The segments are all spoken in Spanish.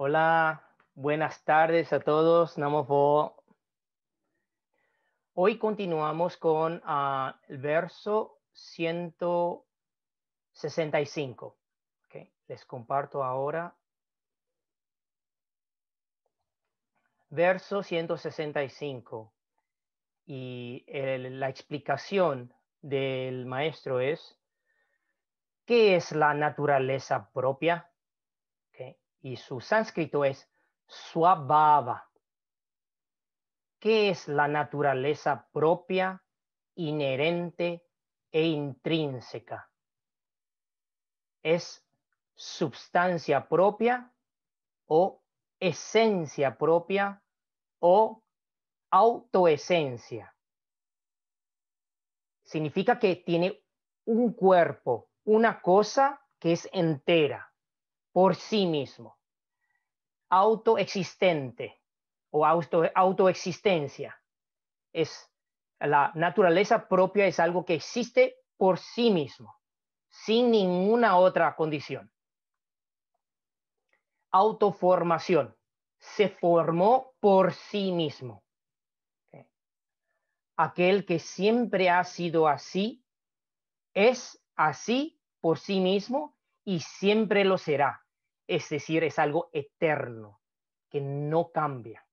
Hola, buenas tardes a todos. Hoy continuamos con ah, el verso 165. Les comparto ahora. Verso 165. Y la explicación del maestro es, ¿qué es la naturaleza propia? y su sánscrito es Swabhava. ¿Qué es la naturaleza propia, inherente e intrínseca? Es substancia propia o esencia propia o autoesencia. Significa que tiene un cuerpo, una cosa que es entera por sí mismo autoexistente o auto, autoexistencia. Es la naturaleza propia es algo que existe por sí mismo, sin ninguna otra condición. Autoformación. Se formó por sí mismo. Aquel que siempre ha sido así es así por sí mismo y siempre lo será es decir, es algo eterno, que no cambia.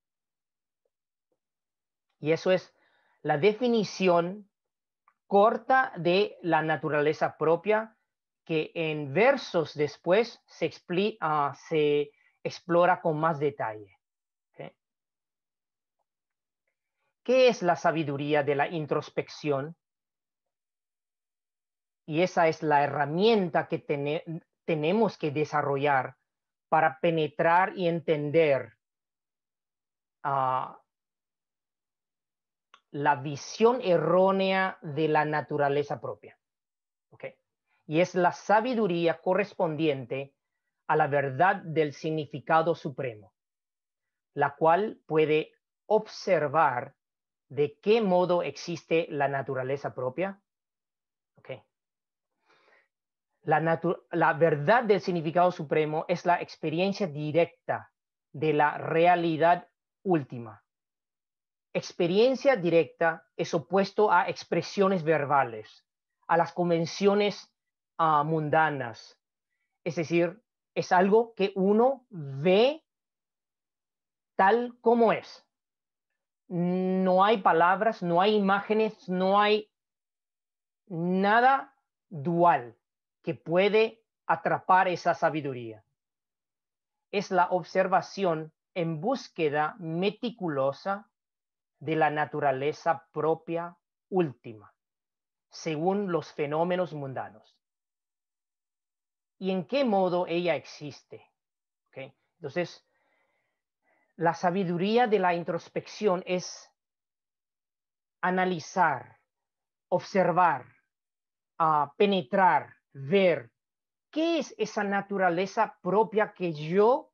Y eso es la definición corta de la naturaleza propia que en versos después se, explica, ah, se explora con más detalle. ¿Qué es la sabiduría de la introspección? Y esa es la herramienta que tenemos que desarrollar para penetrar y entender ah, la visión errónea de la naturaleza propia. Y es la sabiduría correspondiente a la verdad del significado supremo, la cual puede observar de qué modo existe la naturaleza propia la, verdad del significado supremo es la experiencia directa de la realidad última. Experiencia directa es opuesto a expresiones verbales, a las convenciones ah, mundanas. Es decir, es algo que uno ve tal como es. No hay palabras, no hay imágenes, no hay nada dual que puede atrapar esa sabiduría. Es la observación en búsqueda meticulosa de la naturaleza propia última, según los fenómenos mundanos. ¿Y en qué modo ella existe? Entonces, la sabiduría de la introspección es analizar, observar, ah, penetrar ver qué es esa naturaleza propia que yo,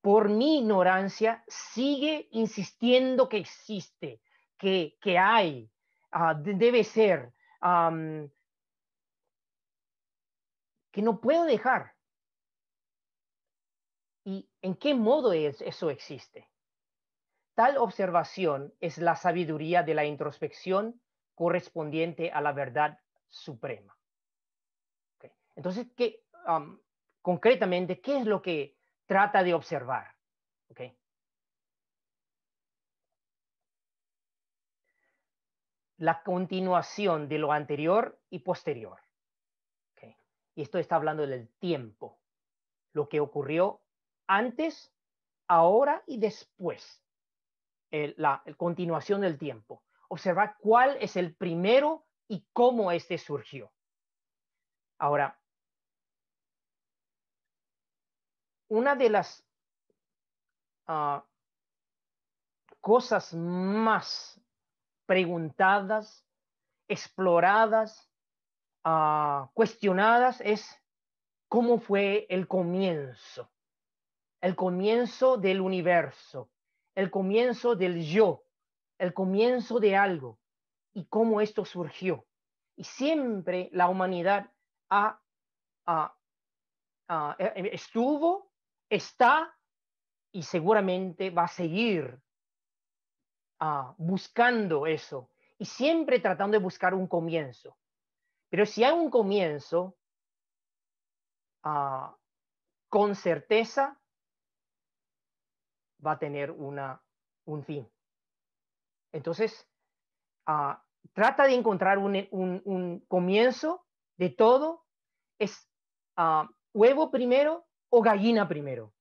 por mi ignorancia, sigue insistiendo que existe, que, hay, ah, debe ser, que no puedo dejar. ¿Y en qué modo es, eso existe? Tal observación es la sabiduría de la introspección correspondiente a la verdad suprema. Entonces, concretamente, ¿qué es lo que trata de observar? La continuación de lo anterior y posterior. Y esto está hablando del tiempo, lo que ocurrió antes, ahora y después. la continuación del tiempo. Observar cuál es el primero y cómo este surgió. Ahora, una de las ah, cosas más preguntadas, exploradas, ah, cuestionadas es cómo fue el comienzo, el comienzo del universo, el comienzo del yo, el comienzo de algo y cómo esto surgió. Y siempre la humanidad ha, eh, estuvo, está y seguramente va a seguir ah, buscando eso y siempre tratando de buscar un comienzo. Pero si hay un comienzo, ah, con certeza va a tener una, un fin. Entonces, ah, trata de encontrar un, comienzo de todo. Es ah, huevo primero o gallina primero.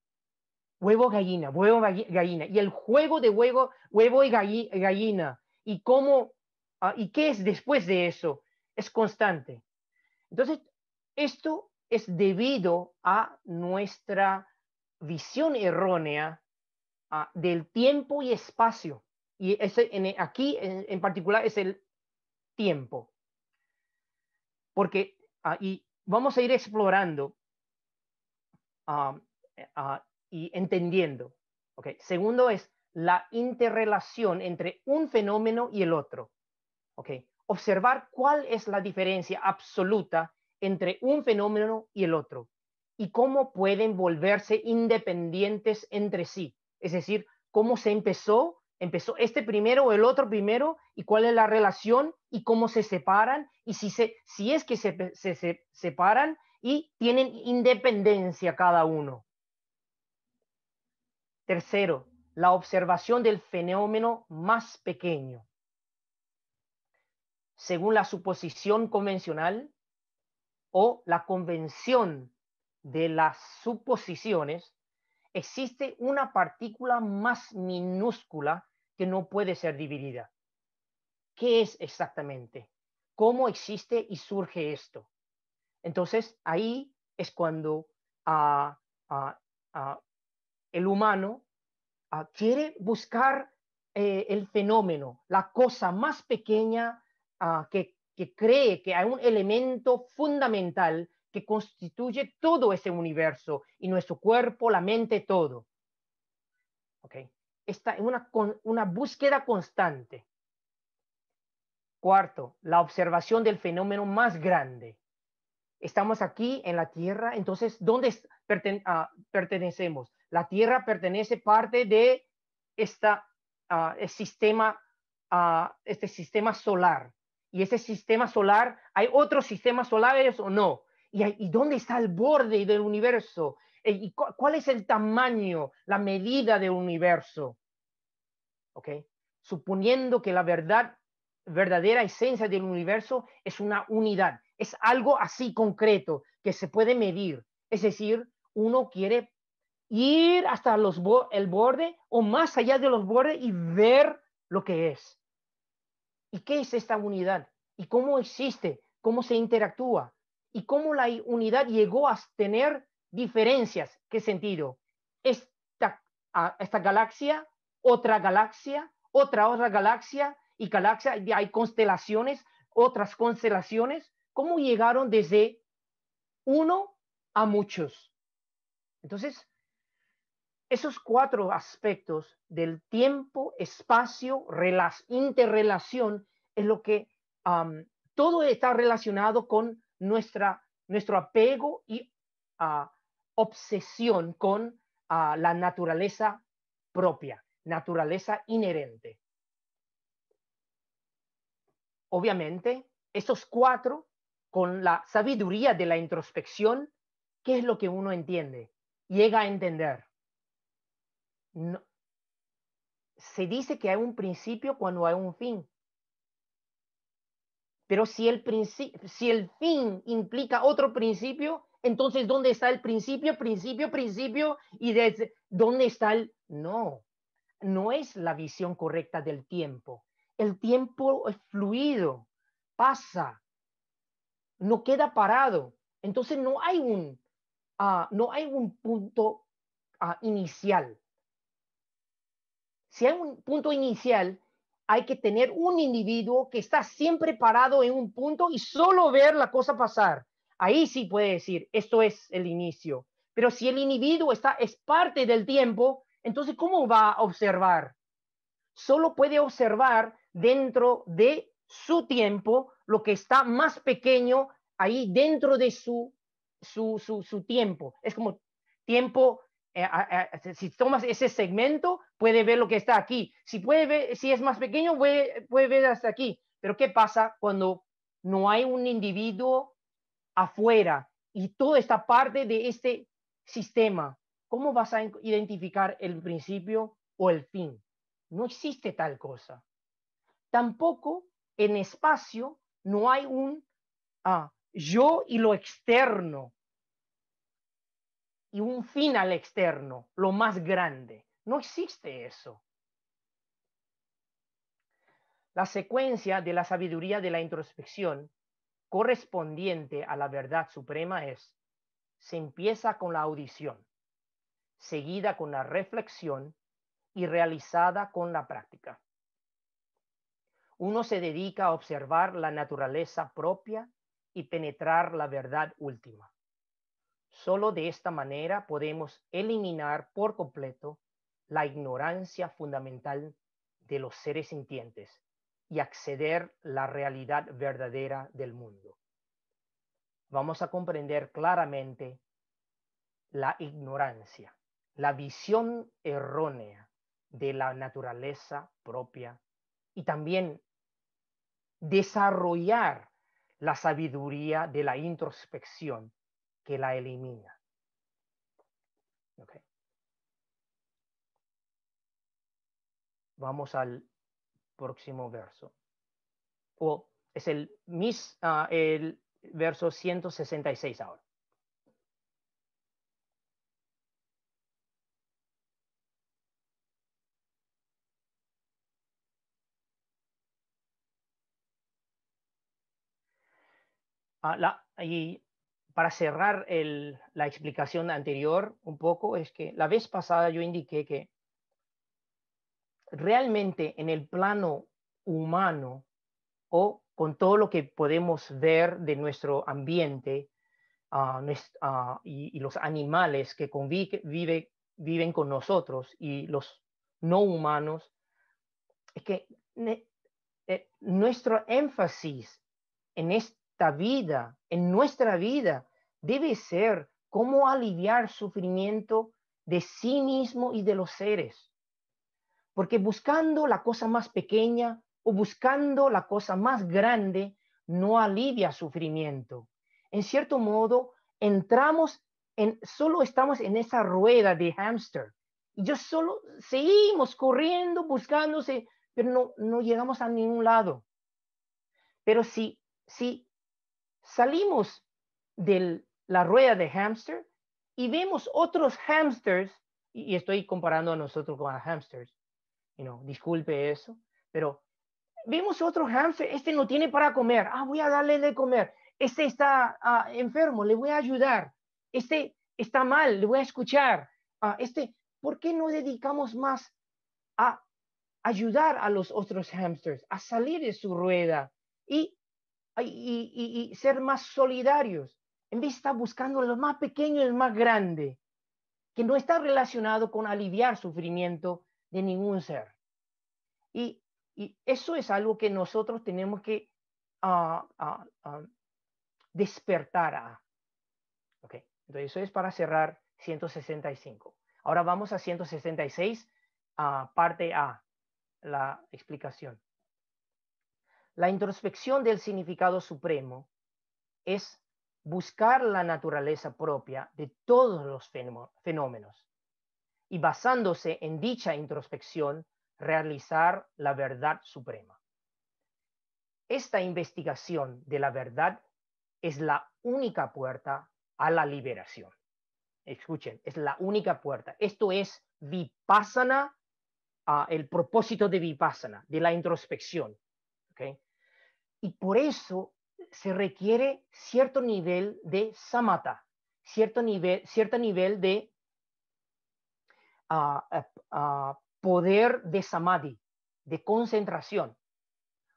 Huevo, gallina, huevo, gallina. Y el juego de huevo, huevo y gallina. Y cómo, ah, y qué es después de eso, es constante. Entonces, esto es debido a nuestra visión errónea ah, del tiempo y espacio. Y aquí en, particular es el tiempo. Porque, ahí vamos a ir explorando ah, ah, y entendiendo. Segundo es la interrelación entre un fenómeno y el otro. Observar cuál es la diferencia absoluta entre un fenómeno y el otro y cómo pueden volverse independientes entre sí. Es decir, cómo se empezó empezó este primero o el otro primero y cuál es la relación y cómo se separan y si, si es que se, se, se separan y tienen independencia cada uno. Tercero, la observación del fenómeno más pequeño. Según la suposición convencional o la convención de las suposiciones, existe una partícula más minúscula que no puede ser dividida. ¿Qué es exactamente? ¿Cómo existe y surge esto? Entonces, ahí es cuando ah, ah, ah, el humano quiere buscar eh, el fenómeno, la cosa más pequeña que cree que hay un elemento fundamental que constituye todo ese universo y nuestro cuerpo, la mente, todo. Okay. Está en una, una búsqueda constante. Cuarto, la observación del fenómeno más grande. Estamos aquí en la Tierra, entonces, ¿dónde ah, pertenecemos? La Tierra pertenece parte de esta, ah, sistema, ah, este sistema solar. Y ese sistema solar, ¿hay otros sistemas solares o no? ¿Y, dónde está el borde del universo? Eh, ¿Y cuál es el tamaño, la medida del universo? ¿Ok? Suponiendo que la verdad, verdadera esencia del universo es una unidad, es algo así concreto que se puede medir. Es decir, uno quiere ir hasta los el borde o más allá de los bordes y ver lo que es. ¿Y qué es esta unidad? ¿Y cómo existe? ¿Cómo se interactúa? y cómo la unidad llegó a tener diferencias. ¿Qué sentido? Esta, esta galaxia, otra galaxia, otra otra galaxia y galaxia, hay constelaciones, otras constelaciones. ¿Cómo llegaron desde uno a muchos? Entonces, esos cuatro aspectos del tiempo, espacio, interrelación, es lo que todo está relacionado con nuestra, nuestro apego y ah, obsesión con ah, la naturaleza propia, naturaleza inherente. Obviamente, esos cuatro, con la sabiduría de la introspección, ¿qué es lo que uno entiende? Llega a entender. Se dice que hay un principio cuando hay un fin. Pero si el, fin implica otro principio, entonces ¿dónde está el principio, principio, principio? Y desde dónde está el no. No es la visión correcta del tiempo. El tiempo es fluido, pasa, no queda parado. Entonces no hay un, ah, no hay un punto ah, inicial. Si hay un punto inicial, hay que tener un individuo que está siempre parado en un punto y solo ver la cosa pasar. Ahí sí puede decir, esto es el inicio. Pero si el individuo está, es parte del tiempo, entonces ¿cómo va a observar? Solo puede observar dentro de su tiempo lo que está más pequeño ahí dentro de su, su, su, su tiempo. Es como tiempo eh, si tomas ese segmento, puede ver lo que está aquí. Si, puede ver, si es más pequeño, puede, ver hasta aquí. Pero ¿qué pasa cuando no hay un individuo afuera y toda esta parte de este sistema? ¿Cómo vas a identificar el principio o el fin? No existe tal cosa. Tampoco en espacio no hay un ah, yo y lo externo y un fin al externo, lo más grande. No existe eso. La secuencia de la sabiduría de la introspección correspondiente a la verdad suprema es, se empieza con la audición, seguida con la reflexión y realizada con la práctica. Uno se dedica a observar la naturaleza propia y penetrar la verdad última. Solo de esta manera podemos eliminar por completo la ignorancia fundamental de los seres sintientes y acceder a la realidad verdadera del mundo. Vamos a comprender claramente la ignorancia, la visión errónea de la naturaleza propia y también desarrollar la sabiduría de la introspección que la elimina. Vamos al próximo verso. O es el, mis, ah, el verso 166 ahora. Uh, la, y para cerrar la explicación anterior un poco, es que la vez pasada yo indiqué que realmente en el plano humano o con todo lo que podemos ver de nuestro ambiente ah, ah, y, los animales que viven con nosotros y los no humanos, es que eh, nuestro énfasis en esta vida, en nuestra vida, debe ser cómo aliviar sufrimiento de sí mismo y de los seres. Porque buscando la cosa más pequeña o buscando la cosa más grande no alivia sufrimiento. En cierto modo, entramos en, solo estamos en esa rueda de hamster. Y yo solo seguimos corriendo, buscándose, pero no, no llegamos a ningún lado. Pero si, si salimos del, la rueda de hamster y vemos otros hamsters, y, estoy comparando a nosotros con a hamsters, you disculpe eso, pero vemos otro hamster, este no tiene para comer, ah, voy a darle de comer, este está ah, enfermo, le voy a ayudar, este está mal, le voy a escuchar, ah, este, ¿por qué no dedicamos más a ayudar a los otros hamsters a salir de su rueda y, y, y ser más solidarios? en vez de estar buscando lo más pequeño y el más grande, que no está relacionado con aliviar sufrimiento de ningún ser. Y, eso es algo que nosotros tenemos que ah, ah, ah, despertar a. Entonces, eso es para cerrar 165. Ahora vamos a 166, parte A, la explicación. La introspección del significado supremo es buscar la naturaleza propia de todos los fenómenos y basándose en dicha introspección realizar la verdad suprema. Esta investigación de la verdad es la única puerta a la liberación. Escuchen, es la única puerta. Esto es vipassana, ah, el propósito de vipassana, de la introspección. Y por eso se requiere cierto nivel de samata, cierto nivel, de ah, eh, ah, poder de samadhi, de concentración.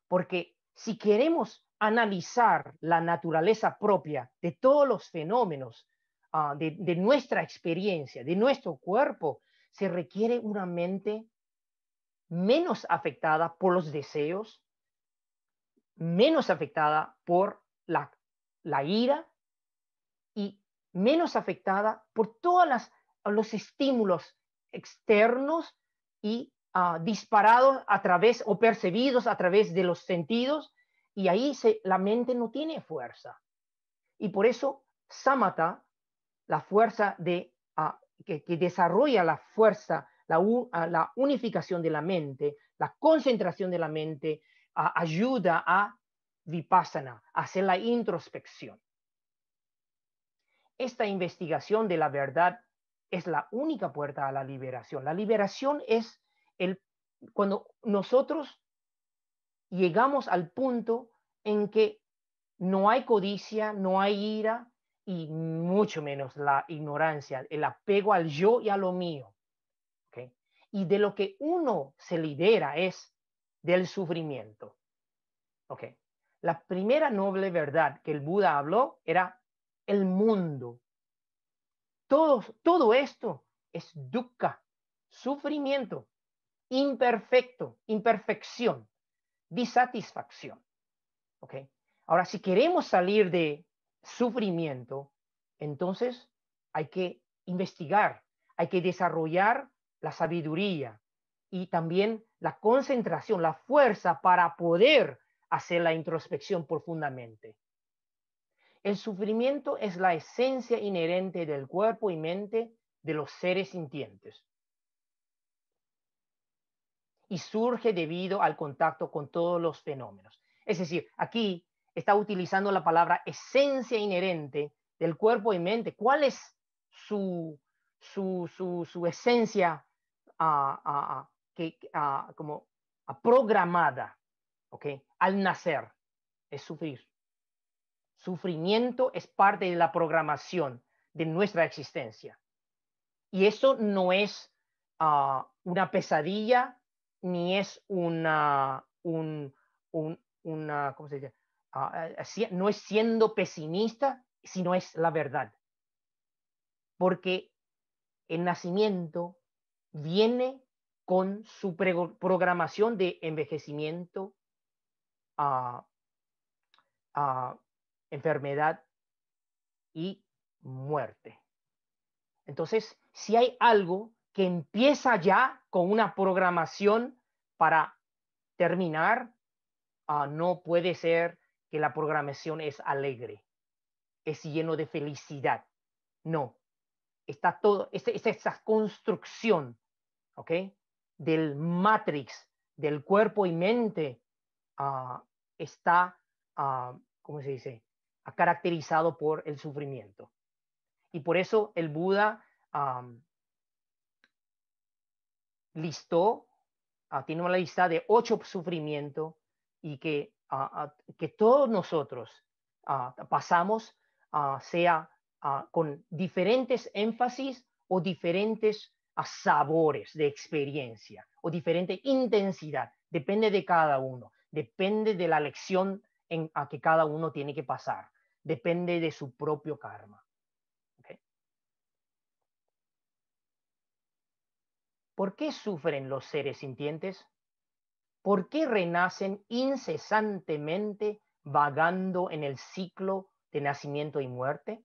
Porque si queremos analizar la naturaleza propia de todos los fenómenos ah, de nuestra experiencia, de nuestro cuerpo, se requiere una mente menos afectada por los deseos, menos afectada por la, ira y menos afectada por todos los estímulos externos y ah, disparados a través o percibidos a través de los sentidos y ahí la mente no tiene fuerza. Y por eso Samatha, la fuerza de, ah, que, desarrolla la fuerza, ah, la unificación de la mente, la concentración de la mente, ayuda a vipassana, a hacer la introspección. Esta investigación de la verdad es la única puerta a la liberación. La liberación es el, cuando nosotros llegamos al punto en que no hay codicia, no hay ira y mucho menos la ignorancia, el apego al yo y a lo mío. Y de lo que uno se libera es del sufrimiento. Ok. La primera noble verdad que el Buda habló era el mundo. Todo, todo esto es dukkha, sufrimiento, imperfecto, imperfección, disatisfacción. ¿Ok? Ahora, si queremos salir de sufrimiento, entonces hay que investigar, hay que desarrollar la sabiduría y también la concentración, la fuerza para poder hacer la introspección profundamente. El sufrimiento es la esencia inherente del cuerpo y mente de los seres sintientes y surge debido al contacto con todos los fenómenos. Es decir, aquí está utilizando la palabra esencia inherente del cuerpo y mente. ¿Cuál es su, su, su, esencia ah, ah, ah? Ah, como programada, ¿ok? Al nacer, es sufrir. Sufrimiento es parte de la programación de nuestra existencia. Y eso no es ah, una pesadilla ni es una, un, una, ¿cómo se dice? Ah, no es siendo pesimista, sino es la verdad. Porque el nacimiento viene con su programación de envejecimiento, ah, ah, enfermedad y muerte. Entonces, si hay algo que empieza ya con una programación para terminar, ah, no puede ser que la programación es alegre, es lleno de felicidad. No, está todo, es esa construcción, ¿ok? del matrix, del cuerpo y mente, ah, está, ah, ¿cómo se dice?, ah, caracterizado por el sufrimiento. Y por eso el Buda listó, tiene una lista de ocho sufrimientos y que, que todos nosotros pasamos, sea con diferentes énfasis o diferentes a sabores de experiencia o diferente intensidad. Depende de cada uno, depende de la lección en, a que cada uno tiene que pasar, depende de su propio karma. ¿Por qué sufren los seres sintientes? ¿Por qué renacen incesantemente vagando en el ciclo de nacimiento y muerte?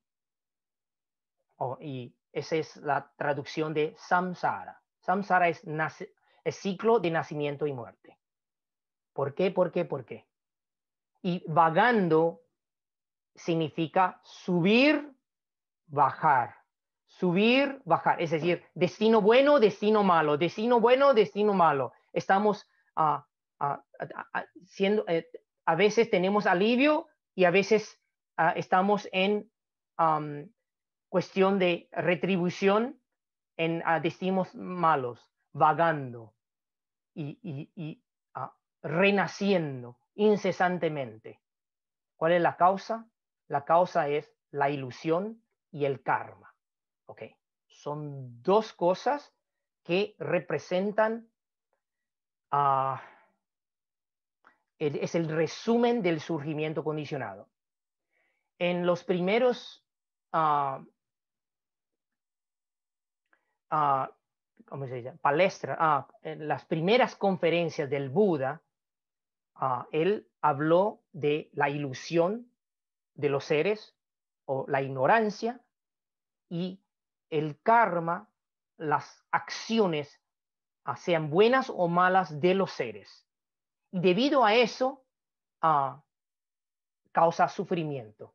y esa es la traducción de samsara. Samsara es, el ciclo de nacimiento y muerte. ¿Por qué? ¿Por qué? ¿Por qué? Y vagando significa subir, bajar, subir, bajar. Es decir, destino bueno, destino malo, destino bueno, destino malo. Estamos ah, ah, ah, siendo, eh, a veces tenemos alivio y a veces estamos en cuestión de retribución en a ah, destinos malos, vagando y, ah, renaciendo incesantemente. ¿Cuál es la causa? La causa es la ilusión y el karma. ¿Ok? Son dos cosas que representan, ah, es el resumen del surgimiento condicionado. En los primeros uh, se dice? Palestra, las primeras conferencias del Buda, él habló de la ilusión de los seres o la ignorancia y el karma, las acciones, sean buenas o malas de los seres. debido a eso, causa sufrimiento.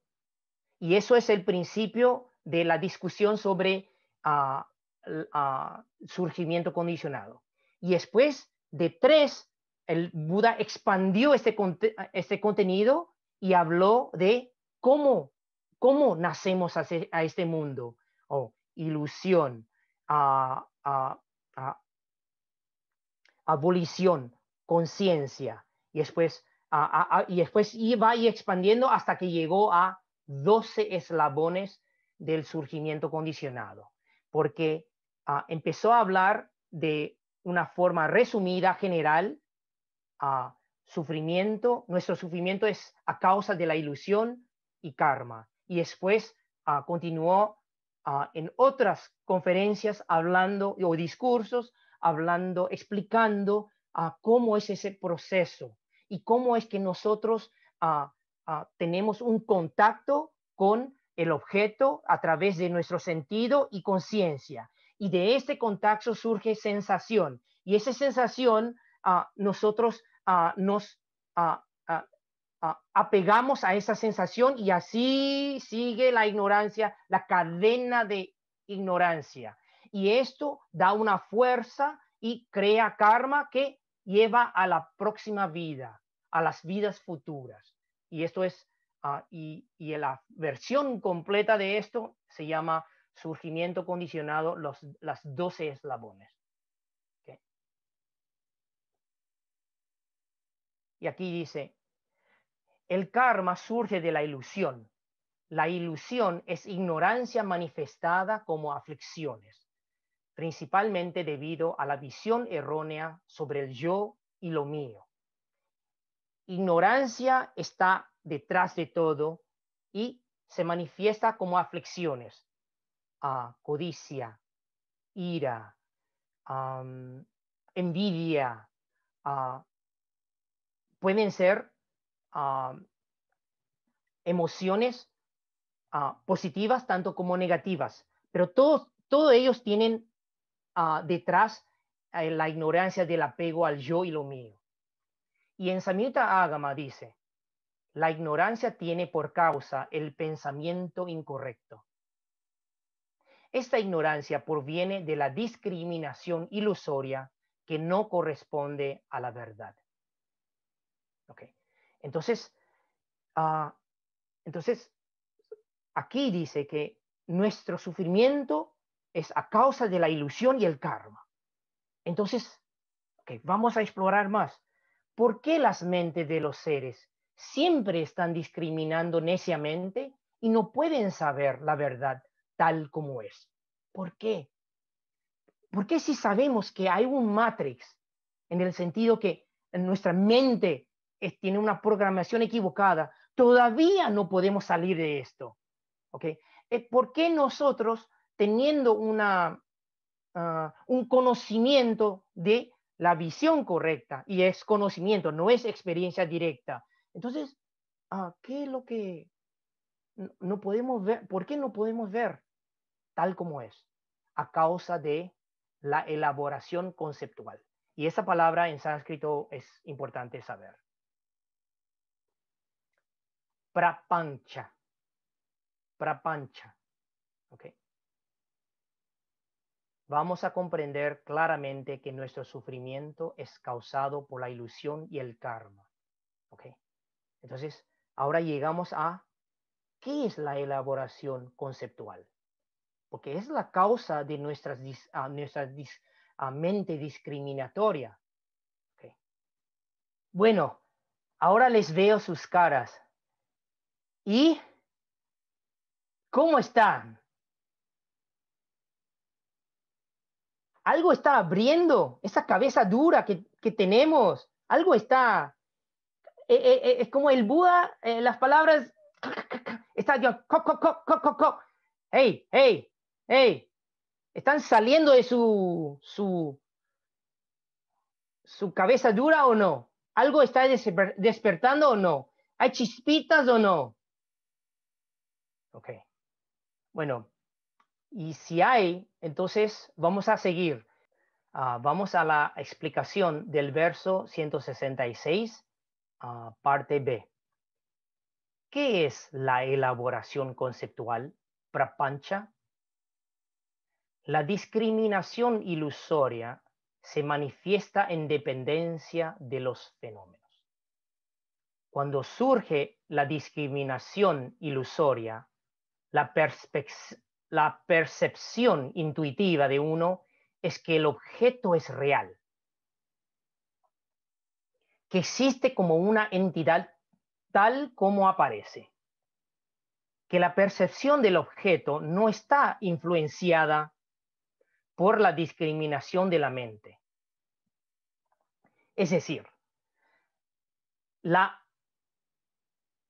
Y eso es el principio de la discusión sobre Ah, surgimiento condicionado. Y después de tres, el Buda expandió este, contenido y habló de cómo, cómo nacemos a, este mundo. o oh, ilusión, ah, abolición, conciencia, y después, y después iba y expandiendo hasta que llegó a 12 eslabones del surgimiento condicionado, porque Ah, empezó a hablar de una forma resumida, general, a ah, sufrimiento, nuestro sufrimiento es a causa de la ilusión y karma. Y después ah, continuó en otras conferencias hablando o discursos, hablando, explicando cómo es ese proceso y cómo es que nosotros tenemos un contacto con el objeto a través de nuestro sentido y conciencia y de este contacto surge sensación. Y esa sensación ah, nosotros ah, nos ah, apegamos a esa sensación y así sigue la ignorancia, la cadena de ignorancia. Y esto da una fuerza y crea karma que lleva a la próxima vida, a las vidas futuras. Y esto es, y, y, la versión completa de esto se llama surgimiento condicionado, los, las 12 eslabones. Y aquí dice, el karma surge de la ilusión. La ilusión es ignorancia manifestada como aflicciones, principalmente debido a la visión errónea sobre el yo y lo mío. Ignorancia está detrás de todo y se manifiesta como aflicciones, a codicia, ira, mm, envidia, pueden ser emociones positivas tanto como negativas, pero todos, todos ellos tienen detrás eh, la ignorancia del apego al yo y lo mío. Y en Samyutta Agama dice, la ignorancia tiene por causa el pensamiento incorrecto. Esta ignorancia proviene de la discriminación ilusoria que no corresponde a la verdad. Entonces, ah, entonces, aquí dice que nuestro sufrimiento es a causa de la ilusión y el karma. Entonces, vamos a explorar más. ¿Por qué las mentes de los seres siempre están discriminando neciamente y no pueden saber la verdad tal como es. ¿Por qué? Porque si sabemos que hay un matrix, en el sentido que nuestra mente tiene una programación equivocada, todavía no podemos salir de esto? Eh, ¿Por qué nosotros, teniendo una, ah, un conocimiento de la visión correcta, y es conocimiento, no es experiencia directa, entonces, ah, ¿qué es lo que no podemos ver? ¿Por qué no podemos ver? tal como es, a causa de la elaboración conceptual. Y esa palabra en sánscrito es importante saber. Prapancha. Prapancha. Vamos a comprender claramente que nuestro sufrimiento es causado por la ilusión y el karma. Entonces, ahora llegamos a qué es la elaboración conceptual porque es la causa de nuestras ah, nuestra ah, mente discriminatoria. Bueno, ahora les veo sus caras. ¿Y cómo están? Algo está abriendo esa cabeza dura que, tenemos. Algo está... Eh, eh, eh, es como el Buda, las palabras... Está yo... hey, hey, hey, ¿están saliendo de su, su, su cabeza dura o no? ¿Algo está despertando o no? ¿Hay chispitas o no? Ok. Bueno, y si hay, entonces vamos a seguir. Ah, vamos a la explicación del verso 166, ah, parte B. ¿Qué es la elaboración conceptual, prapancha? La discriminación ilusoria se manifiesta en dependencia de los fenómenos. Cuando surge la discriminación ilusoria, la, percepción intuitiva de uno es que el objeto es real, que existe como una entidad tal como aparece, que la percepción del objeto no está influenciada por la discriminación de la mente. Es decir, la,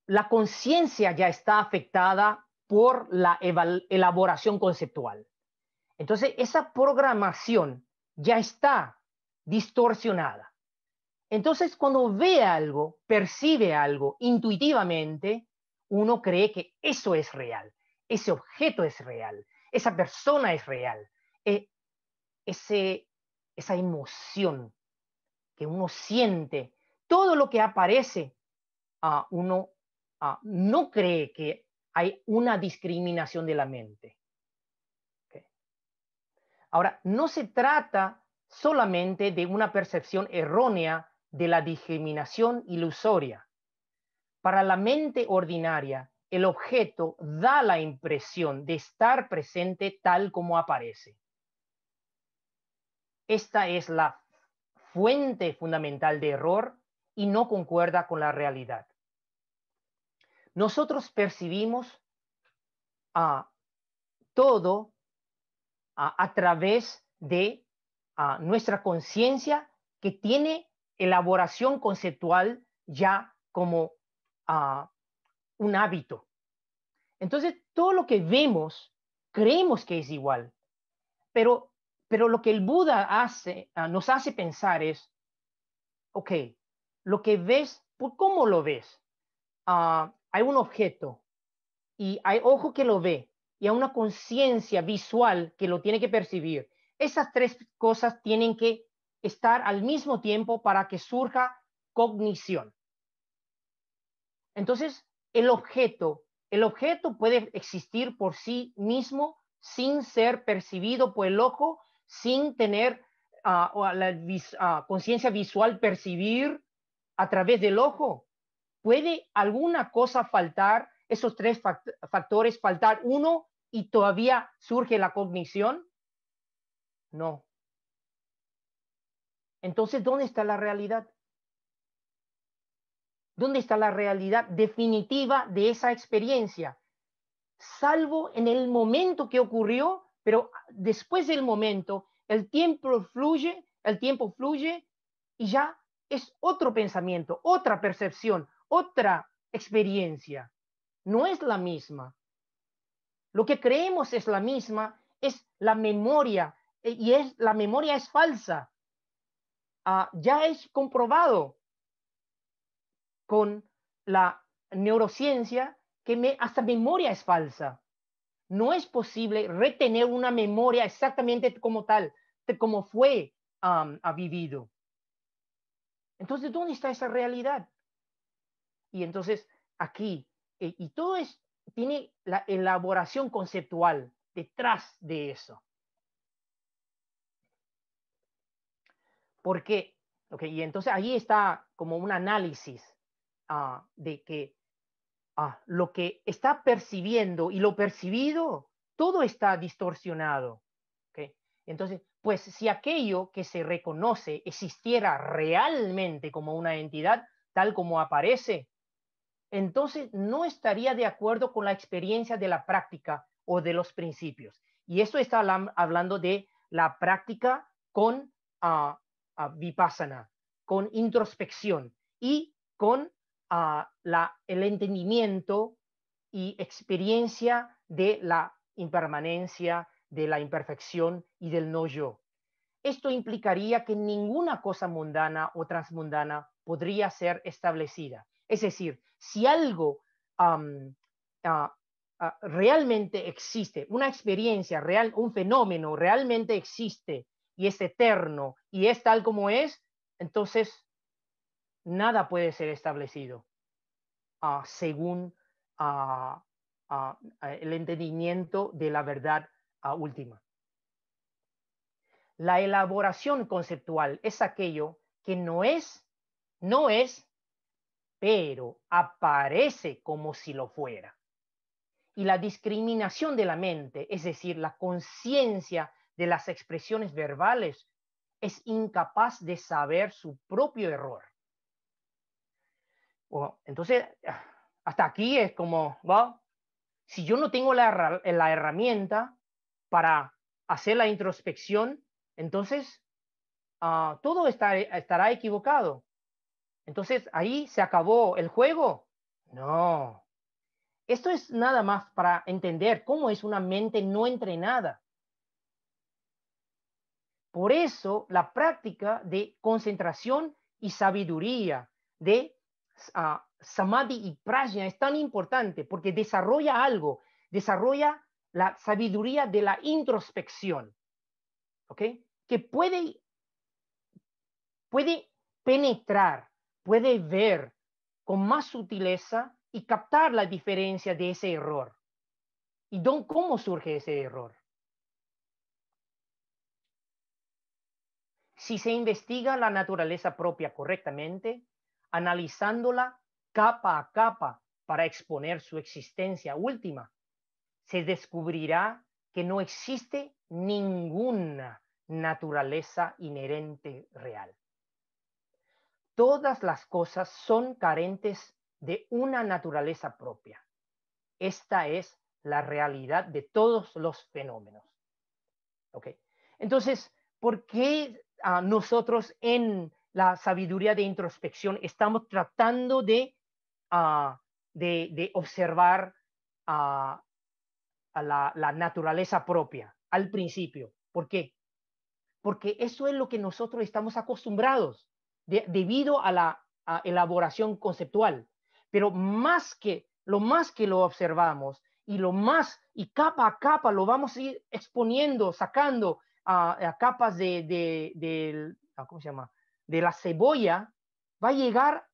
la conciencia ya está afectada por la elaboración conceptual. Entonces, esa programación ya está distorsionada. Entonces, cuando ve algo, percibe algo intuitivamente, uno cree que eso es real, ese objeto es real, esa persona es real, eh, esa emoción que uno siente, todo lo que aparece, a uno no cree que hay una discriminación de la mente. Ahora, no se trata solamente de una percepción errónea de la discriminación ilusoria. Para la mente ordinaria, el objeto da la impresión de estar presente tal como aparece. Esta es la fuente fundamental de error y no concuerda con la realidad. Nosotros percibimos a todo a través de nuestra conciencia que tiene elaboración conceptual ya como un hábito. Entonces, todo lo que vemos creemos que es igual, pero pero lo que el Buda ah, nos hace pensar es, ok, lo que ves, ¿por ¿cómo lo ves? Ah, hay un objeto y hay ojo que lo ve y hay una conciencia visual que lo tiene que percibir. Esas tres cosas tienen que estar al mismo tiempo para que surja cognición. Entonces, el objeto, el objeto puede existir por sí mismo sin ser percibido por el ojo sin tener ah, la ah, conciencia visual, percibir a través del ojo. ¿Puede alguna cosa faltar, esos tres factores faltar uno y todavía surge la cognición? No. Entonces, ¿dónde está la realidad? ¿Dónde está la realidad definitiva de esa experiencia? Salvo en el momento que ocurrió, pero después del momento, el tiempo fluye, el tiempo fluye y ya es otro pensamiento, otra percepción, otra experiencia. No es la misma. Lo que creemos es la misma, es la memoria eh, y es la memoria es falsa. Ah, ya es comprobado con la neurociencia que me, hasta memoria es falsa no es posible retener una memoria exactamente como tal, como fue ha vivido. Entonces, ¿dónde está esa realidad? Y entonces, aquí, eh, y todo es, tiene la elaboración conceptual detrás de eso. Porque, ok, y entonces ahí está como un análisis ah, de que Ah, lo que está percibiendo y lo percibido, todo está distorsionado. Entonces, pues si aquello que se reconoce existiera realmente como una entidad, tal como aparece, entonces no estaría de acuerdo con la experiencia de la práctica o de los principios. Y esto está hablando de la práctica con a ah, ah, vipassana, con introspección y con la, el entendimiento y experiencia de la impermanencia, de la imperfección y del no yo. Esto implicaría que ninguna cosa mundana o transmundana podría ser establecida. Es decir, si algo realmente existe, una experiencia real, un fenómeno realmente existe y es eterno y es tal como es, entonces nada puede ser establecido ah, según ah, ah, el entendimiento de la verdad última. La elaboración conceptual es aquello que no es, no es, pero aparece como si lo fuera. Y la discriminación de la mente, es decir, la conciencia de las expresiones verbales, es incapaz de saber su propio error entonces, hasta aquí es como, Si yo no tengo la, herramienta para hacer la introspección, entonces ah, todo está, estará equivocado. Entonces, ahí se acabó el juego. No. Esto es nada más para entender cómo es una mente no entrenada. Por eso, la práctica de concentración y sabiduría, de samadhi y prajna es tan importante porque desarrolla algo, desarrolla la sabiduría de la introspección, ¿ok? Que puede, puede penetrar, puede ver con más sutileza y captar la diferencia de ese error. ¿Y cómo surge ese error? Si se investiga la naturaleza propia correctamente, analizándola capa a capa para exponer su existencia última, se descubrirá que no existe ninguna naturaleza inherente real. Todas las cosas son carentes de una naturaleza propia. Esta es la realidad de todos los fenómenos. Okay. Entonces, ¿por qué ah, nosotros en la sabiduría de introspección, estamos tratando de, ah, de, observar ah, a la, naturaleza propia al principio. ¿Por qué? Porque eso es lo que nosotros estamos acostumbrados debido a la elaboración conceptual. Pero más que lo más que lo observamos y lo más y capa a capa lo vamos a ir exponiendo, sacando ah, a, capas de, de, ¿cómo se llama? de la cebolla, va a llegar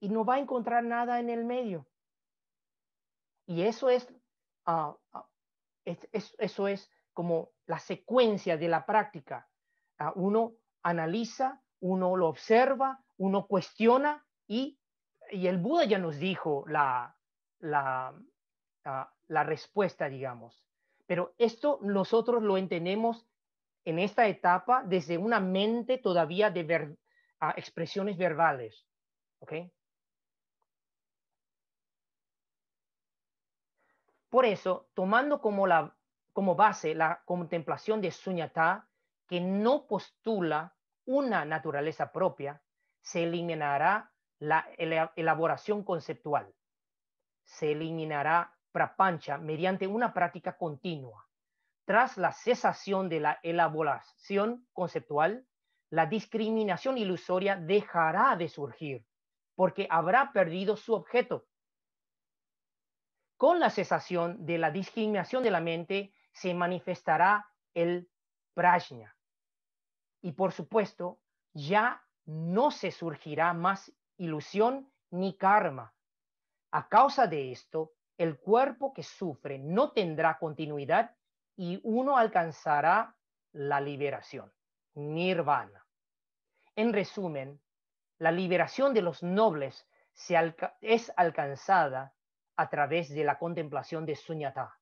y no va a encontrar nada en el medio. Y eso es, ah, ah, eso es como la secuencia de la práctica. Ah, uno analiza, uno lo observa, uno cuestiona y, y el Buda ya nos dijo la, la respuesta, digamos. Pero esto nosotros lo entendemos en esta etapa desde una mente todavía de expresiones verbales. Por eso, tomando como, la, como base la contemplación de Sunyata, que no postula una naturaleza propia, se eliminará la elaboración conceptual. Se eliminará prapancha mediante una práctica continua. Tras la cesación de la elaboración conceptual, la discriminación ilusoria dejará de surgir porque habrá perdido su objeto. Con la cesación de la discriminación de la mente se manifestará el prajna. Y por supuesto, ya no se surgirá más ilusión ni karma. A causa de esto, el cuerpo que sufre no tendrá continuidad y uno alcanzará la liberación, nirvana. En resumen, la liberación de los nobles es alcanzada a través de la contemplación de suñata.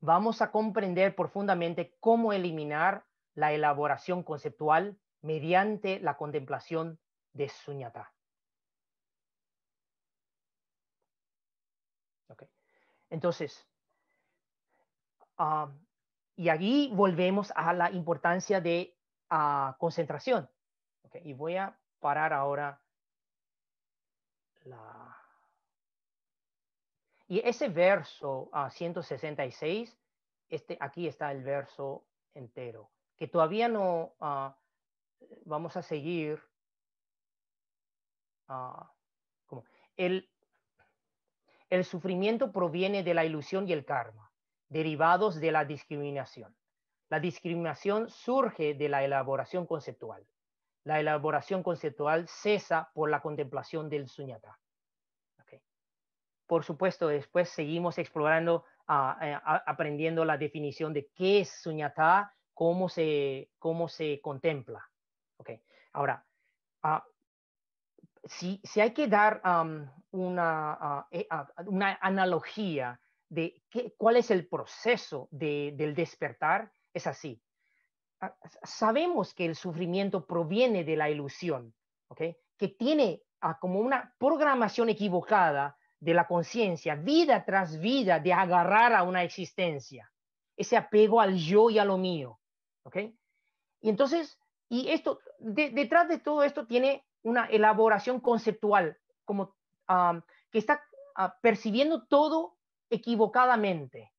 Vamos a comprender profundamente cómo eliminar la elaboración conceptual mediante la contemplación de suñata. Entonces, um, y aquí volvemos a la importancia de ah, concentración. y voy a parar ahora la... Y ese verso 166, ah, este, aquí está el verso entero, que todavía no ah, vamos a seguir. Como el, el sufrimiento proviene de la ilusión y el karma, derivados de la discriminación. La discriminación surge de la elaboración conceptual. La elaboración conceptual cesa por la contemplación del suñata. Por supuesto, después seguimos explorando, ah, eh, aprendiendo la definición de qué es suñata, cómo se, cómo se contempla. Okay. Ahora, a ah, si, hay que dar una, ah, eh, ah, una, analogía de cuál es el proceso del despertar, es así. Ah, sabemos que el sufrimiento proviene de la ilusión, que tiene como una programación equivocada de la conciencia, vida tras vida, de agarrar a una existencia, ese apego al yo y a lo mío. ¿okay? Y entonces, y esto, detrás de todo esto tiene una elaboración conceptual, como que está ah, percibiendo todo equivocadamente.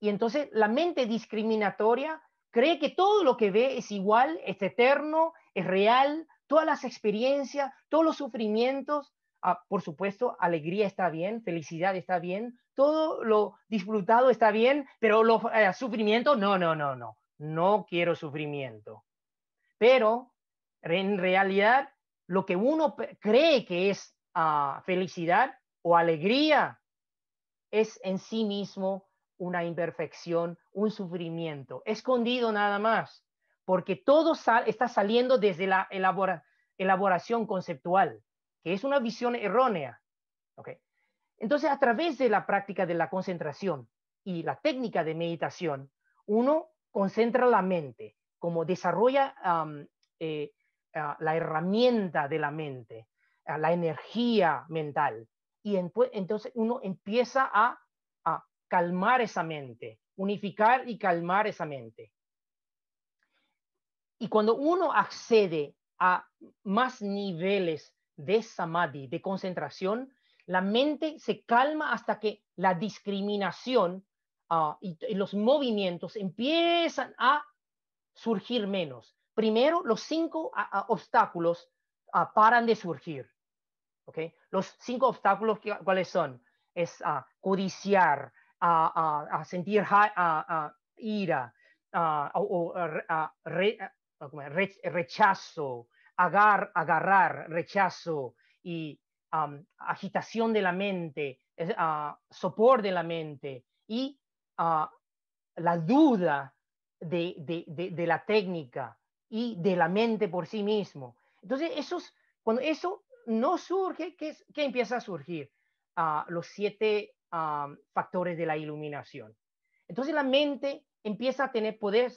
Y entonces la mente discriminatoria cree que todo lo que ve es igual, es eterno, es real, todas las experiencias, todos los sufrimientos, ah, por supuesto, alegría está bien, felicidad está bien, todo lo disfrutado está bien, pero los eh, sufrimientos, no, no, no, no, no quiero sufrimiento. Pero en realidad lo que uno cree que es ah, felicidad o alegría es en sí mismo una imperfección, un sufrimiento, escondido nada más, porque todo está saliendo desde la elaboración conceptual, que es una visión errónea. Entonces, a través de la práctica de la concentración y la técnica de meditación, uno concentra la mente, como desarrolla eh, Ah, la herramienta de la mente, ah, la energía mental. Y entonces uno empieza a, calmar esa mente, unificar y calmar esa mente. Y cuando uno accede a más niveles de samadhi, de concentración, la mente se calma hasta que la discriminación ah, y, los movimientos empiezan a surgir menos primero los cinco obstáculos ah, paran de surgir. Los cinco obstáculos, ¿cuáles son? Es ah, codiciar, a, sentir ira, rechazo, agarrar, rechazo y agitación de la mente, ah, sopor de la mente y la duda de la técnica, y de la mente por sí mismo. Entonces, cuando eso no surge, ¿qué, empieza a surgir? a ah, los siete ah, factores de la iluminación. Entonces, la mente empieza a tener poder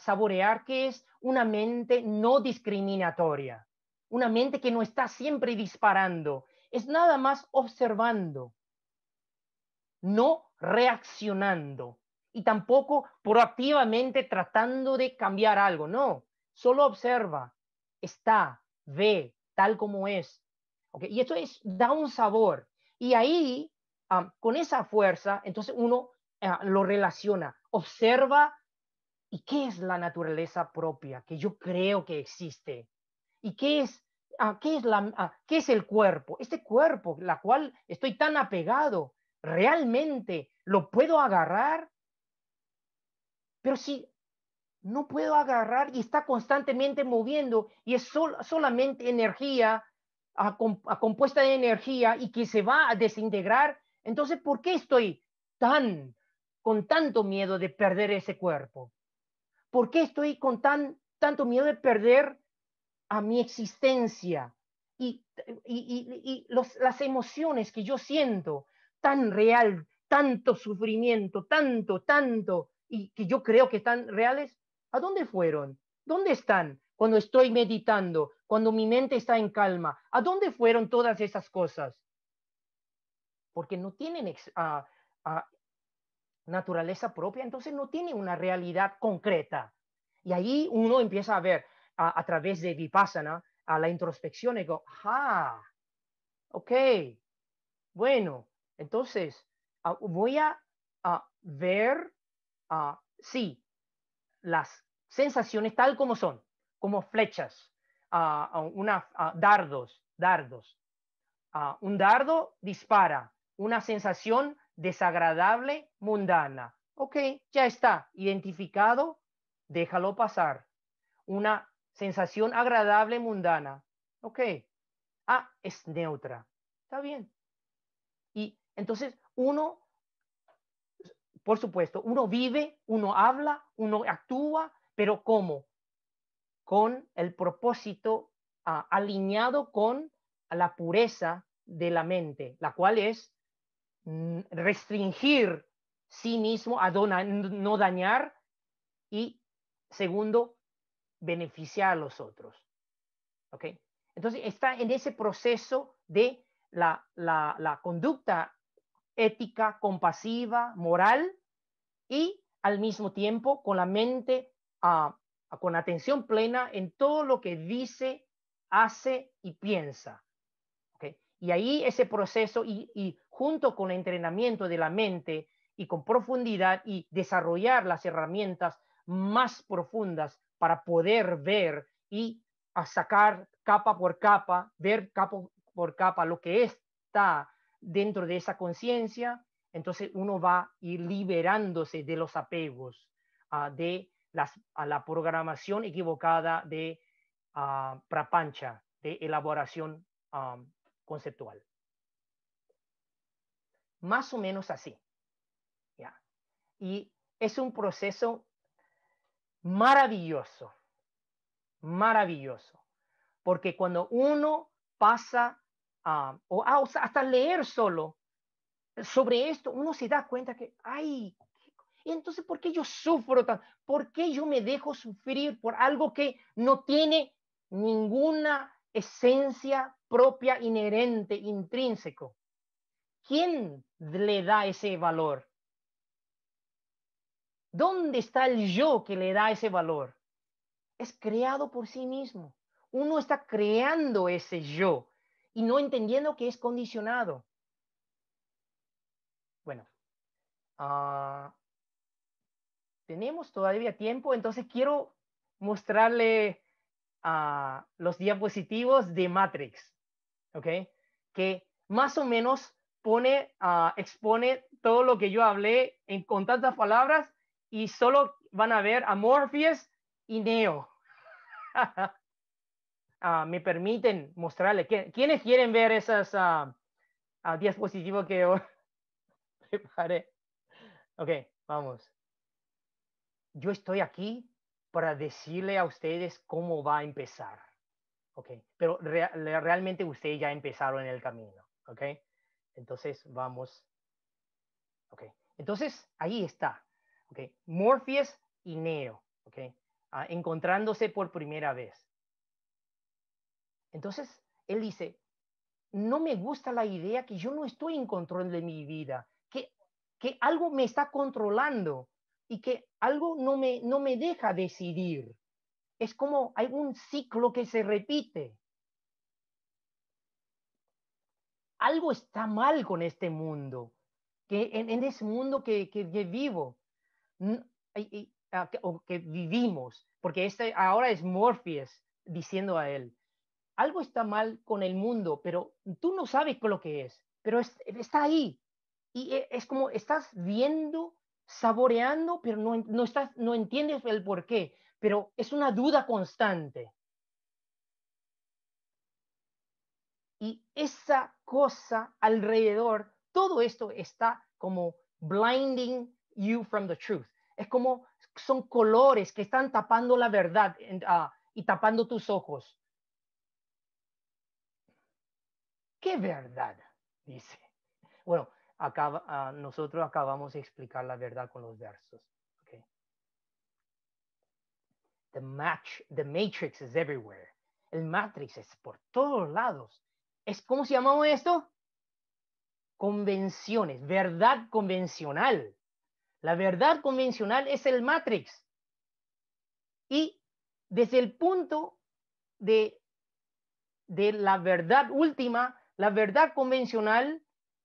saborear que es una mente no discriminatoria, una mente que no está siempre disparando, es nada más observando, no reaccionando y tampoco proactivamente tratando de cambiar algo, no. Solo observa, está, ve, tal como es. Y esto es, da un sabor. Y ahí, con esa fuerza, entonces uno ah, lo relaciona, observa ¿Y qué es la naturaleza propia que yo creo que existe? ¿Y qué es, ah, qué es, la, ah, qué es el cuerpo? Este cuerpo, la cual estoy tan apegado, ¿realmente lo puedo agarrar? Pero sí no puedo agarrar y está constantemente moviendo y es solamente energía a, ah, ah, compuesta de energía y que se va a desintegrar. Entonces, ¿por qué estoy tan con tanto miedo de perder ese cuerpo? ¿Por qué estoy con tan, tanto miedo de perder a mi existencia y, y, y, las emociones que yo siento tan real, tanto sufrimiento, tanto, tanto, y que yo creo que están reales? ¿A dónde fueron? ¿Dónde están cuando estoy meditando, cuando mi mente está en calma? ¿A dónde fueron todas esas cosas? Porque no tienen naturaleza propia, entonces no tienen una realidad concreta. Y ahí uno empieza a ver a, través de Vipassana, a la introspección, y digo, ¡Ah! ok, bueno, entonces voy a, a ver, sí, las sensaciones tal como son, como flechas, a dardos, dardos. un dardo dispara una sensación desagradable, mundana. Ok, ya está, identificado, déjalo pasar. Una sensación agradable, mundana. Ok, ah, es neutra. Está bien. Y entonces uno por supuesto, uno vive, uno habla, uno actúa, pero ¿cómo? Con el propósito alineado con la pureza de la mente, la cual es mm, restringir sí mismo a no dañar y segundo, beneficiar a los otros. Entonces está en ese proceso de la, la, la conducta ética, compasiva, moral y al mismo tiempo con la mente, ah, con atención plena en todo lo que dice, hace y piensa. Y ahí ese proceso y, junto con el entrenamiento de la mente y con profundidad y desarrollar las herramientas más profundas para poder ver y sacar capa por capa, ver capa por capa lo que está dentro de esa conciencia, entonces uno va a ir liberándose de los apegos, ah, de a la programación equivocada de ah, prapancha, de elaboración ah, conceptual. Más o menos así. Y es un proceso maravilloso, maravilloso, porque cuando uno pasa Ah, o, ah, hasta leer solo eh, sobre esto, uno se da cuenta que, ay, entonces, ¿por qué yo sufro tan? ¿Por qué yo me dejo sufrir por algo que no tiene ninguna esencia propia, inherente, intrínseco? ¿Quién le da ese valor? ¿Dónde está el yo que le da ese valor? Es creado por sí mismo. Uno está creando ese yo y no entendiendo que es condicionado. Bueno, ah, tenemos todavía tiempo, entonces quiero mostrarle a los diapositivos de Matrix, ¿ok? Que más o menos pone, ah, expone todo lo que yo hablé en, con tantas palabras y solo van a ver a y Neo. Ah, me permiten mostrarle. ¿Quiénes quieren ver esas uh, ah, ah, diapositivas que yo preparé? Ok, vamos. Yo estoy aquí para decirle a ustedes cómo va a empezar. Ok, pero realmente ustedes ya empezaron en el camino. Ok, entonces vamos. Ok, entonces ahí está. Ok, Morpheus y Neo. Ok, encontrándose por primera vez. Entonces, él dice, no me gusta la idea que yo no estoy en control de mi vida, que, algo me está controlando y que algo no me, no me deja decidir. Es como hay un ciclo que se repite. Algo está mal con este mundo, que en, en ese mundo que, que, vivo o que vivimos, porque este ahora es Morpheus diciendo a él, algo está mal con el mundo, pero tú no sabes lo que es, pero está ahí. Y e, es como estás viendo, saboreando, pero no, estás, no entiendes el por qué, pero es una duda constante. Y esa cosa alrededor, todo esto está como blinding you from the truth. Es como son colores que están tapando la verdad ah, y tapando tus ojos. ¿Qué verdad? Dice. Bueno, ah, nosotros acabamos de explicar la verdad con los versos. The, match, the matrix is everywhere. El matrix es por todos lados. Es, ¿Cómo se llamamos esto? Convenciones, verdad convencional. La verdad convencional es el matrix. Y desde el punto de, de la verdad última, la verdad convencional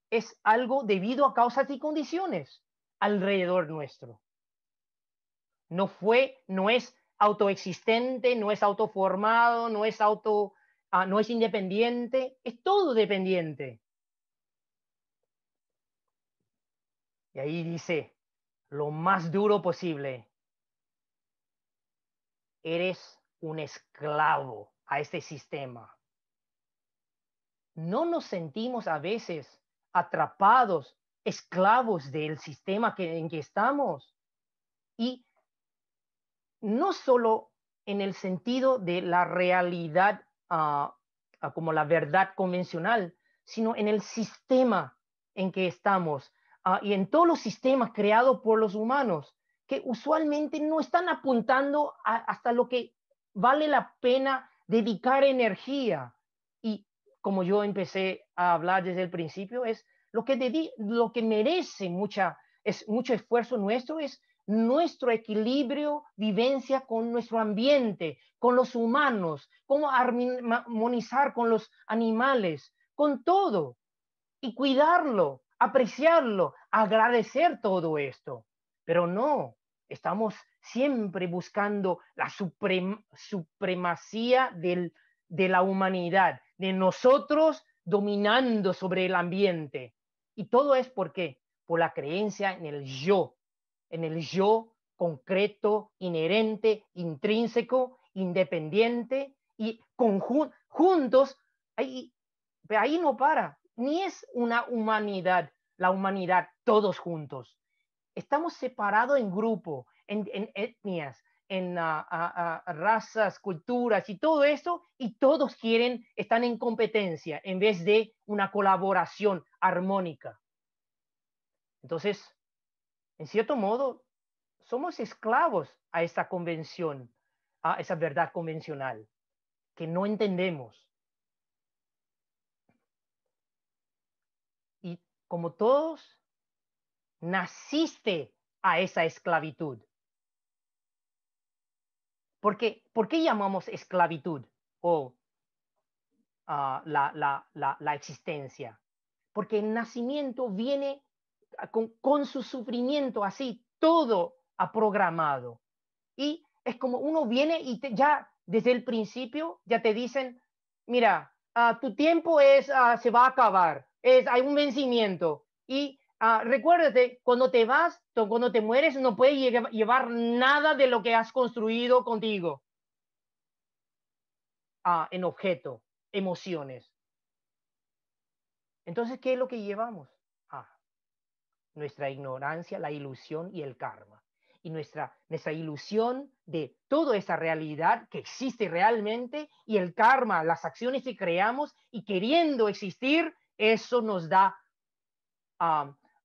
es algo debido a causas y condiciones alrededor nuestro. No fue, no es autoexistente, no es autoformado, no es auto, ah, no es independiente, es todo dependiente. Y ahí dice, lo más duro posible, eres un esclavo a este sistema no nos sentimos a veces atrapados, esclavos del sistema en que estamos. Y no solo en el sentido de la realidad ah, ah, como la verdad convencional, sino en el sistema en que estamos ah, y en todos los sistemas creados por los humanos que usualmente no están apuntando hasta lo que vale la pena dedicar energía como yo empecé a hablar desde el principio, es lo que, lo que merece mucha, es, mucho esfuerzo nuestro es nuestro equilibrio, vivencia con nuestro ambiente, con los humanos, cómo armonizar con los animales, con todo, y cuidarlo, apreciarlo, agradecer todo esto. Pero no, estamos siempre buscando la supremacía del, de la humanidad, de nosotros dominando sobre el ambiente. Y todo es por qué? Por la creencia en el yo, en el yo concreto, inherente, intrínseco, independiente y juntos. Ahí, ahí no para, ni es una humanidad, la humanidad todos juntos. Estamos separados en grupo, en etnias, en razas, culturas y todo eso, y todos quieren, están en competencia en vez de una colaboración armónica. Entonces, en cierto modo, somos esclavos a esa convención, a esa verdad convencional que no entendemos. Y como todos, naciste a esa esclavitud. Porque, ¿Por qué llamamos esclavitud o ah, la, existencia? Porque el nacimiento viene con, su sufrimiento así, todo ha programado. Y es como uno viene y ya desde el principio ya te dicen, mira, ah, tu tiempo es, ah, se va a acabar, es, hay un vencimiento. Y Ah, recuérdate, cuando te vas, cuando te mueres, no puedes llevar nada de lo que has construido contigo. Ah, en objeto, emociones. Entonces, ¿qué es lo que llevamos? Ah, nuestra ignorancia, la ilusión y el karma. Y nuestra, ilusión de toda esa realidad que existe realmente y el karma, las acciones que creamos y queriendo existir, eso nos da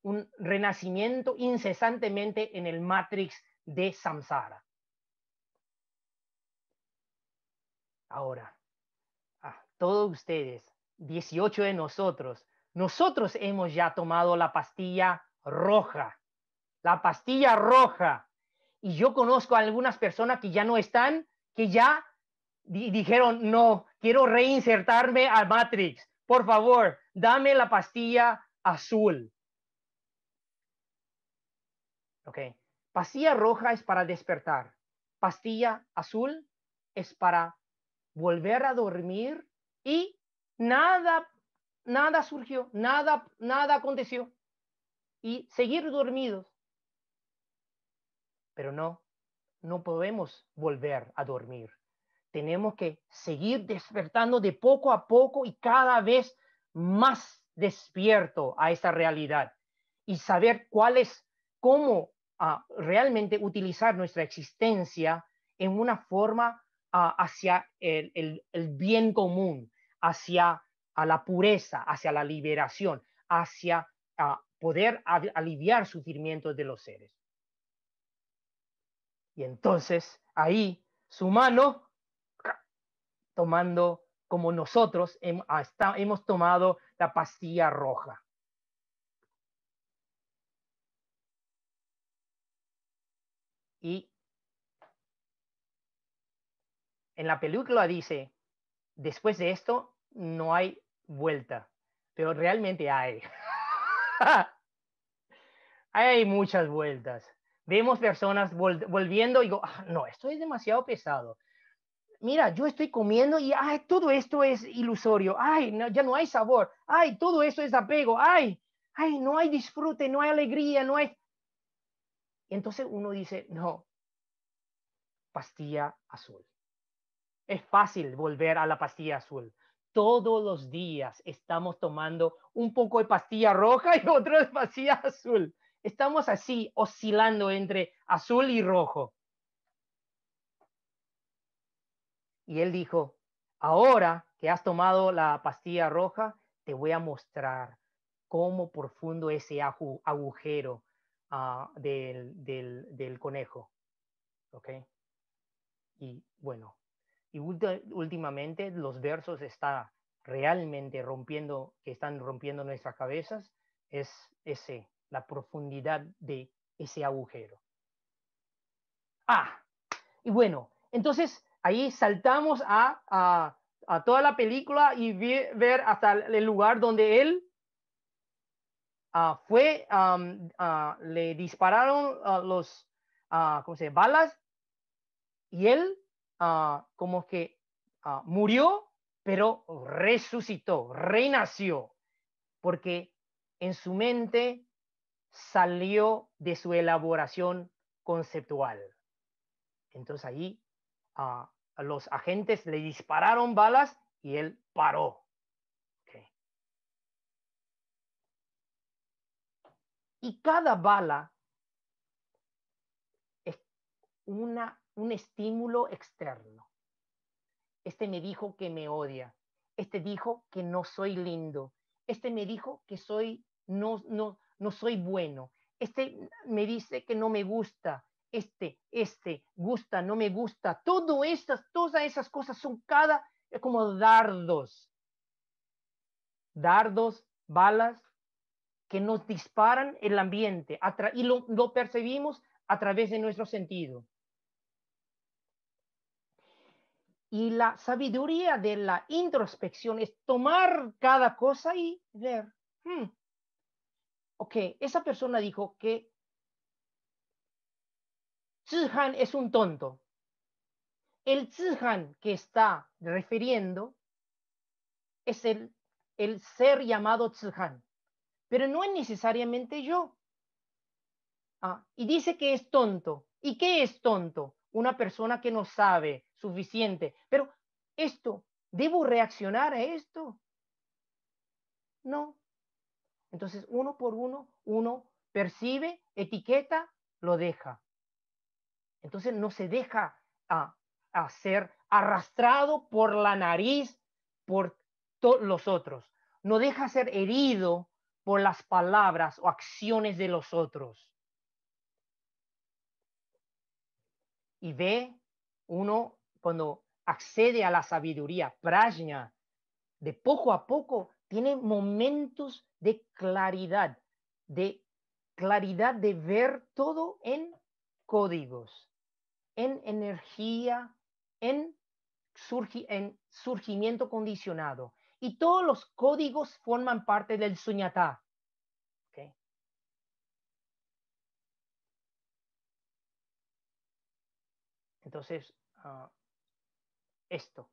un renacimiento incesantemente en el matrix de samsara. Ahora, a todos ustedes, 18 de nosotros, nosotros hemos ya tomado la pastilla roja, la pastilla roja. Y yo conozco a algunas personas que ya no están, que ya dijeron, no, quiero reinsertarme al Matrix. Por favor, dame la pastilla azul. Ok. Pastilla roja es para despertar. Pastilla azul es para volver a dormir y nada, nada surgió, nada, nada aconteció. Y seguir dormidos. Pero no, no podemos volver a dormir. Tenemos que seguir despertando de poco a poco y cada vez más despierto a esta realidad y saber cuál es, cómo realmente utilizar nuestra existencia en una forma hacia el, bien común, hacia a la pureza, hacia la liberación, hacia poder aliviar sufrimientos de los seres. Y entonces ahí su mano, tomando como nosotros hemos tomado la pastilla roja. Y en la película dice, después de esto no hay vuelta, pero realmente hay. hay muchas vueltas. Vemos personas volviendo y digo, ah, no, esto es demasiado pesado. Mira, yo estoy comiendo y todo esto es ilusorio. Ay, no, ya no hay sabor. Ay, todo esto es apego. Ay, ay, no hay disfrute, no hay alegría, no hay... Entonces uno dice, no, pastilla azul. Es fácil volver a la pastilla azul. Todos los días estamos tomando un poco de pastilla roja y otro de pastilla azul. Estamos así oscilando entre azul y rojo. Y él dijo, ahora que has tomado la pastilla roja, te voy a mostrar cómo profundo ese agujero Ah, del, conejo. ¿Ok? Y bueno, y últimamente los versos están realmente rompiendo, que están rompiendo nuestras cabezas, es ese, la profundidad de ese agujero. Ah, y bueno, entonces ahí saltamos a, a, a toda la película y ver hasta el lugar donde él Ah, fue, ah, le dispararon ah, los, se Balas y él como que murió, pero resucitó, renació, porque en su mente salió de su elaboración conceptual. Entonces ahí los agentes le dispararon balas y él paró Y cada bala es una, un estímulo externo. Este me dijo que me odia. Este dijo que no soy lindo. Este me dijo que soy no, no, no soy bueno. Este me dice que no me gusta. Este, este, gusta, no me gusta. Todo estas, todas esas cosas son cada como dardos. Dardos, balas que nos disparan el ambiente y lo, percibimos a través de nuestro sentido. Y la sabiduría de la introspección es tomar cada cosa y ver, hmm, ok, esa persona dijo que Zhihan es un tonto. El Zhihan que está refiriendo es el, el ser llamado Han pero no es necesariamente yo. Ah, y dice que es tonto. ¿Y qué es tonto? Una persona que no sabe suficiente. Pero esto, ¿debo reaccionar a esto? No. Entonces, uno por uno, uno percibe, etiqueta, lo deja. Entonces, no se deja a, ah, a ser arrastrado por la nariz por los otros. No deja ser herido por las palabras o acciones de los otros. Y ve uno cuando accede a la sabiduría, prajna, de poco a poco tiene momentos de claridad, de claridad de ver todo en códigos, en energía, en, en surgimiento condicionado y todos los códigos forman parte del sunyata. Entonces, ah, esto.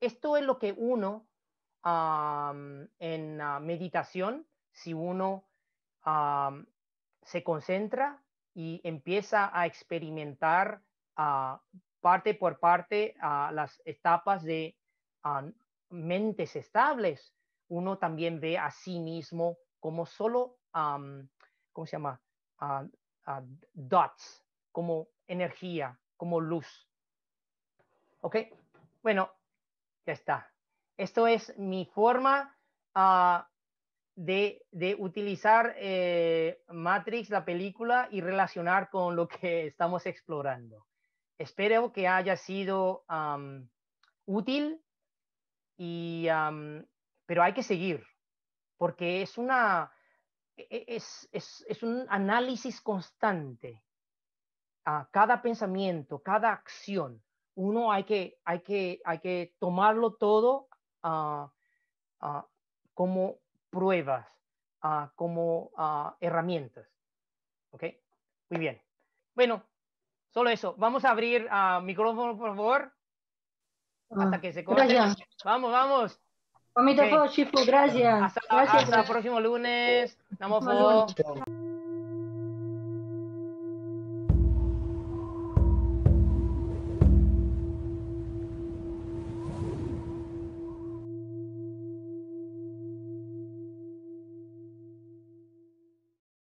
Esto es lo que uno en la ah, meditación, si uno se concentra y empieza a experimentar ah, parte por parte las etapas de mentes estables, uno también ve a sí mismo como solo, ¿cómo se llama? dots, como energía, como luz. ¿Ok? Bueno, ya está. Esto es mi forma ah, de, utilizar eh, Matrix, la película, y relacionar con lo que estamos explorando. Espero que haya sido útil y, pero hay que seguir, porque es, una, e-, e-, es, es, es un análisis constante a cada pensamiento, cada acción. Uno hay que, hay que, hay que tomarlo todo como pruebas, como herramientas. ¿Ok? Muy bien. Bueno, solo eso. Vamos a abrir ah, micrófono, por favor hasta ah. que se corte. Gracias. Vamos, vamos. Mamita okay. Chifu, gracias. Hasta, gracias. Hasta el próximo lunes. Vamos,